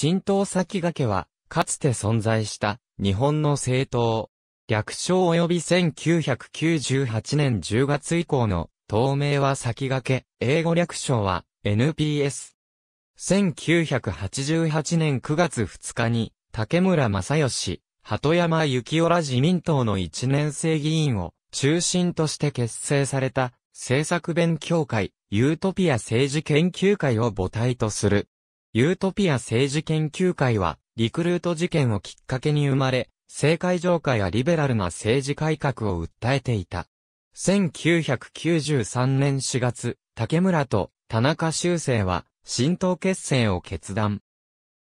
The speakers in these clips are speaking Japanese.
神道先駆けは、かつて存在した日本の政党。略称及び1998年10月以降の党名は先駆け、英語略称は NPS。1988年9月2日に竹村正義、鳩山幸夫ら自民党の1年生議員を中心として結成された政策勉強会、ユートピア政治研究会を母体とするユートピア政治研究会は、リクルート事件をきっかけに生まれ、政界上下やリベラルな政治改革を訴えていた。1993年4月、竹村と田中修正は、新党結成を決断。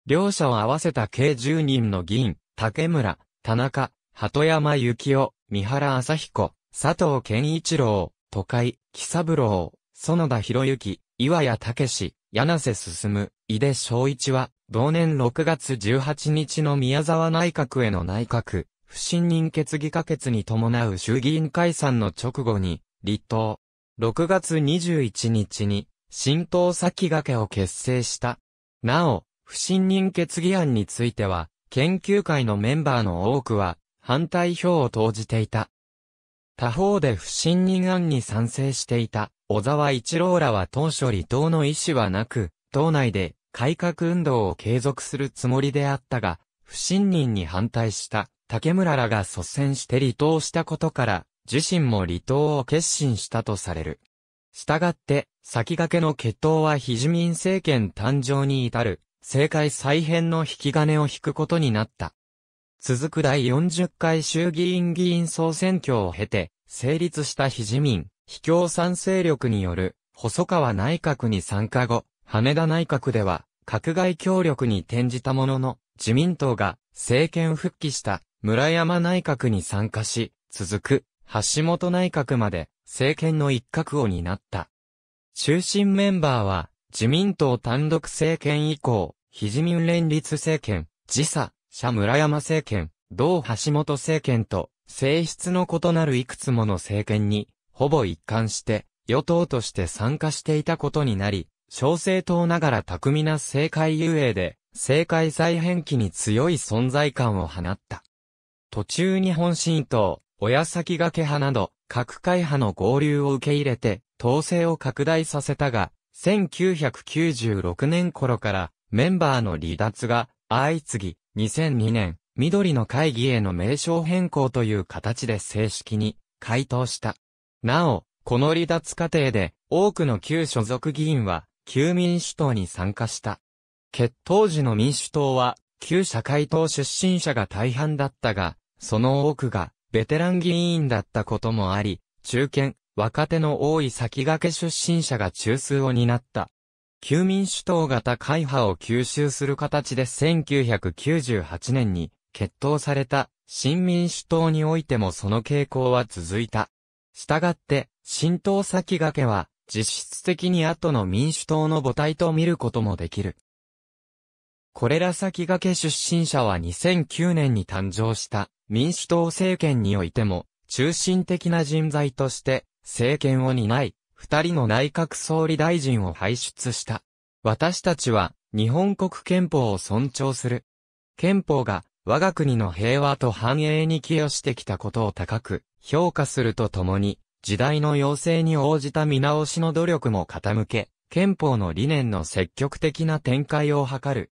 両者を合わせた計10人の議員、竹村、田中、鳩山幸雄、三原朝彦、佐藤健一郎、都会、木三郎、園田博之、岩谷武史、柳瀬進、井出昭一は、同年6月18日の宮沢内閣への内閣、不信任決議可決に伴う衆議院解散の直後に、立党。6月21日に、新党先駆けを結成した。なお、不信任決議案については、研究会のメンバーの多くは、反対票を投じていた。他方で不信任案に賛成していた、小沢一郎らは当初離党の意思はなく、党内で改革運動を継続するつもりであったが、不信任に反対した竹村らが率先して離党したことから、自身も離党を決心したとされる。したがって、先駆けの決闘は非自民政権誕生に至る、政界再編の引き金を引くことになった。続く第40回衆議院議員総選挙を経て、成立した非自民、非共産勢力による、細川内閣に参加後、羽田内閣では、閣外協力に転じたものの、自民党が政権復帰した村山内閣に参加し、続く橋本内閣まで政権の一角を担った。中心メンバーは自民党単独政権以降、非自民連立政権、自佐、社村山政権、同橋本政権と性質の異なるいくつもの政権に、ほぼ一貫して与党として参加していたことになり、小生党ながら巧みな政界遊泳で、政界再編期に強い存在感を放った。途中日本新党、親先掛け派など、各会派の合流を受け入れて、統制を拡大させたが、1996年頃からメンバーの離脱が相次ぎ、2002年、緑の会議への名称変更という形で正式に回答した。なお、この離脱過程で多くの旧所属議員は旧民主党に参加した。決闘時の民主党は、旧社会党出身者が大半だったが、その多くが、ベテラン議員だったこともあり、中堅、若手の多い先駆け出身者が中枢を担った。旧民主党型会派を吸収する形で1998年に決闘された新民主党においてもその傾向は続いた。したがって、新党先駆けは実質的に後の民主党の母体と見ることもできる。これら先駆け出身者は2009年に誕生した民主党政権においても中心的な人材として政権を担い、二人の内閣総理大臣を輩出した。私たちは日本国憲法を尊重する。憲法が我が国の平和と繁栄に寄与してきたことを高く評価するとともに、時代の要請に応じた見直しの努力も傾け、憲法の理念の積極的な展開を図る。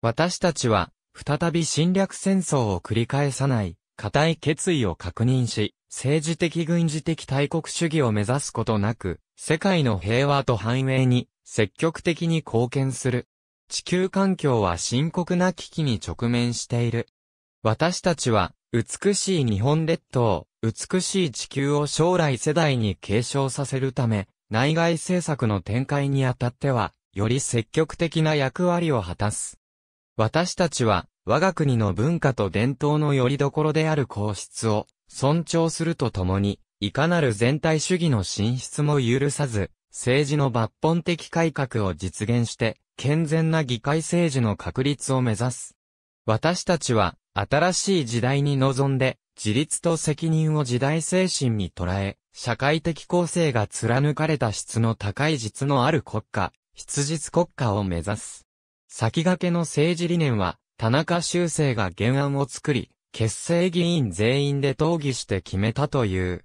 私たちは、再び侵略戦争を繰り返さない、固い決意を確認し、政治的軍事的大国主義を目指すことなく、世界の平和と繁栄に積極的に貢献する。地球環境は深刻な危機に直面している。私たちは、美しい日本列島、美しい地球を将来世代に継承させるため、内外政策の展開にあたっては、より積極的な役割を果たす。私たちは、我が国の文化と伝統の拠り所である皇室を尊重するとともに、いかなる全体主義の進出も許さず、政治の抜本的改革を実現して、健全な議会政治の確立を目指す。私たちは、新しい時代に臨んで、自立と責任を時代精神に捉え、社会的構成が貫かれた質の高い実のある国家、質実国家を目指す。先駆けの政治理念は、田中修正が原案を作り、結成議員全員で討議して決めたという。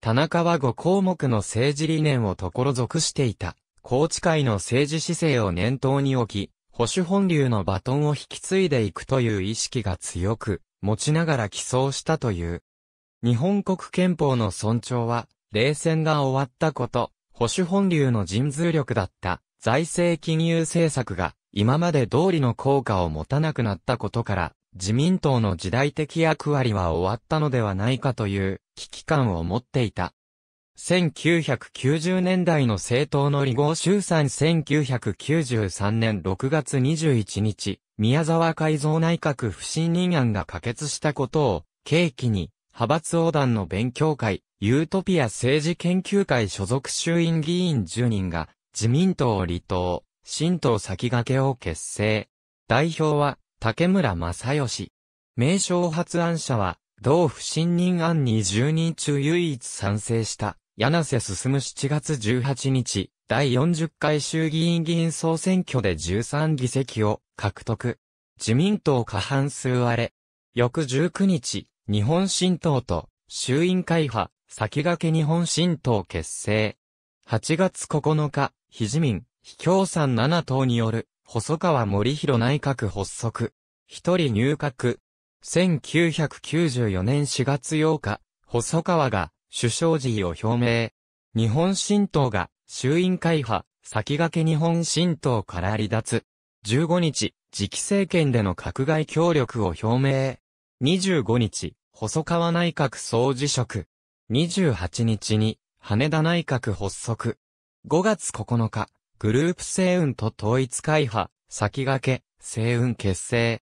田中は5項目の政治理念をところ属していた。高知会の政治姿勢を念頭に置き、保守本流のバトンを引き継いでいくという意識が強く、持ちながら寄贈したという。日本国憲法の尊重は、冷戦が終わったこと、保守本流の人通力だった財政金融政策が今まで通りの効果を持たなくなったことから自民党の時代的役割は終わったのではないかという危機感を持っていた。1990年代の政党の離合集散1993年6月21日、宮沢改造内閣不信任案が可決したことを、契機に、派閥横断の勉強会、ユートピア政治研究会所属衆院議員10人が、自民党を離党、新党先駆けを結成。代表は、竹村正義。名称発案者は、同不信任案に10人中唯一賛成した、柳瀬進む7月18日、第40回衆議院議員総選挙で13議席を獲得。自民党過半数割れ。翌19日、日本新党と衆院会派、先駆け日本新党結成。8月9日、非自民、非共産7党による、細川森弘内閣発足。一人入閣。1994年4月8日、細川が首相辞意を表明。日本新党が衆院会派、先駆け日本新党から離脱。15日、次期政権での閣外協力を表明。25日、細川内閣総辞職。28日に、羽田内閣発足。5月9日、グループ星雲と統一会派、先駆け、星雲結成。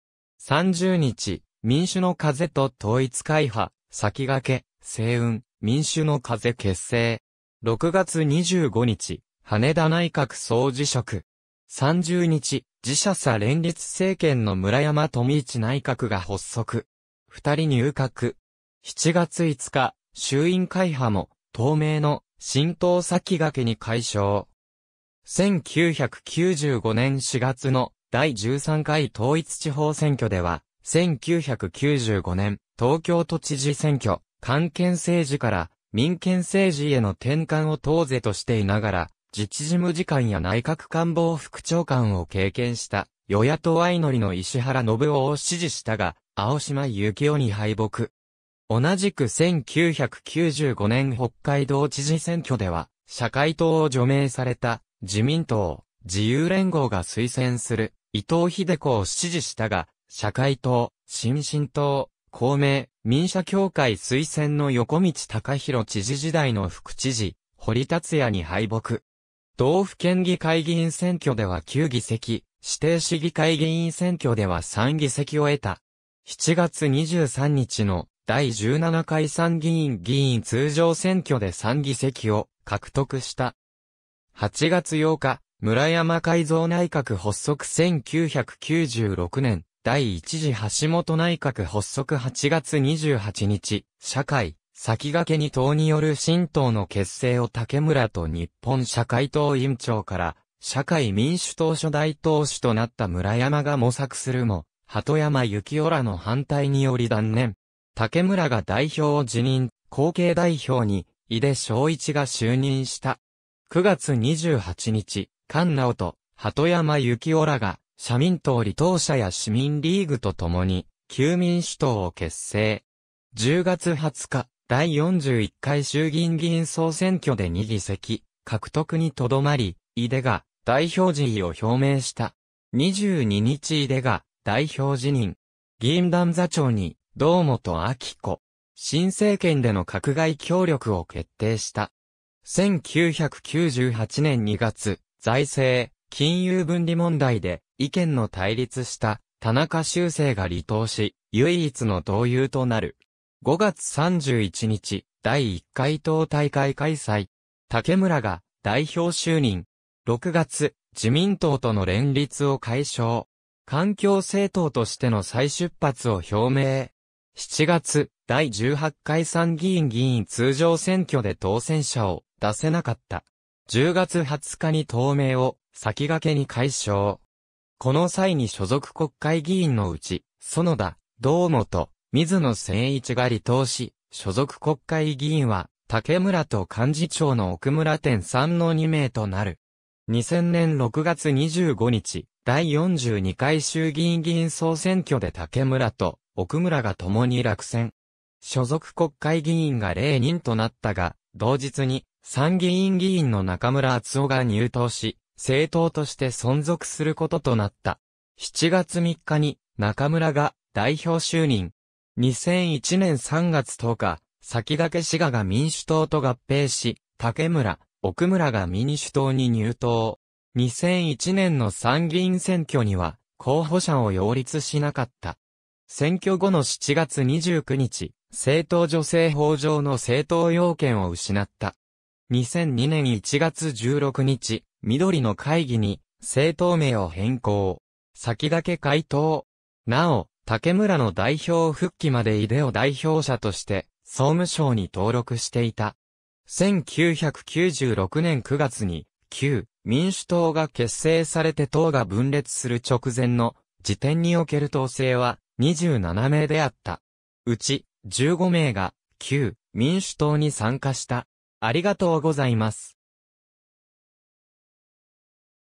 30日、民主の風と統一会派、先駆け、星雲、民主の風結成。6月25日、羽田内閣総辞職。30日、自社差連立政権の村山富一内閣が発足。二人入閣。7月5日、衆院会派も、透明の、新党先駆けに解消。1995年4月の第13回統一地方選挙では、1995年東京都知事選挙、官憲政治から民権政治への転換を当是としていながら、自治事務次官や内閣官房副長官を経験した、与野党相乗りの石原信夫を支持したが、青島幸夫に敗北。同じく1995年北海道知事選挙では、社会党を除名された自民党、自由連合が推薦する伊藤秀子を支持したが、社会党、新進党、公明、民社協会推薦の横道隆弘知事時代の副知事、堀達也に敗北。道府県議会議員選挙では9議席、指定市議会議員選挙では3議席を得た。7月23日の第17回参議院議員通常選挙で3議席を獲得した。8月8日、村山改造内閣発足1996年、第一次橋本内閣発足8月28日、社会、先駆けに党による新党の結成を竹村と日本社会党委員長から、社会民主党初代党首となった村山が模索するも、鳩山幸夫らの反対により断念。竹村が代表を辞任、後継代表に、井出昭一が就任した。9月28日、菅直と鳩山幸夫らが社民党離党者や市民リーグと共に、旧民主党を結成。10月20日、第41回衆議院議員総選挙で2議席、獲得にとどまり、井出が代表辞意を表明した。22日井出が代表辞任。議員団座長に、堂本明子。新政権での閣外協力を決定した。1998年2月、財政、金融分離問題で意見の対立した田中修正が離党し、唯一の同友となる。5月31日、第1回党大会開催。竹村が代表就任。6月、自民党との連立を解消。環境政党としての再出発を表明。7月、第18回参議院議員通常選挙で当選者を出せなかった。10月20日に党名を先駆けに解消。この際に所属国会議員のうち、園田、堂本、水野誠一が離党し、所属国会議員は、竹村と幹事長の奥村店3の2名となる。2000年6月25日、第42回衆議院議員総選挙で竹村と奥村が共に落選。所属国会議員が0人となったが、同日に参議院議員の中村敦夫が入党し、政党として存続することとなった。7月3日に中村が代表就任。2001年3月10日、先駆け滋賀が民主党と合併し、竹村、奥村が民主党に入党。2001年の参議院選挙には、候補者を擁立しなかった。選挙後の7月29日、政党女性法上の政党要件を失った。2002年1月16日、緑の会議に、政党名を変更。先駆け回答。なお、竹村の代表復帰まで井出を代表者として、総務省に登録していた。1996年9月に、旧民主党が結成されて党が分裂する直前の時点における党勢は27名であった。うち15名が旧民主党に参加した。ありがとうございます。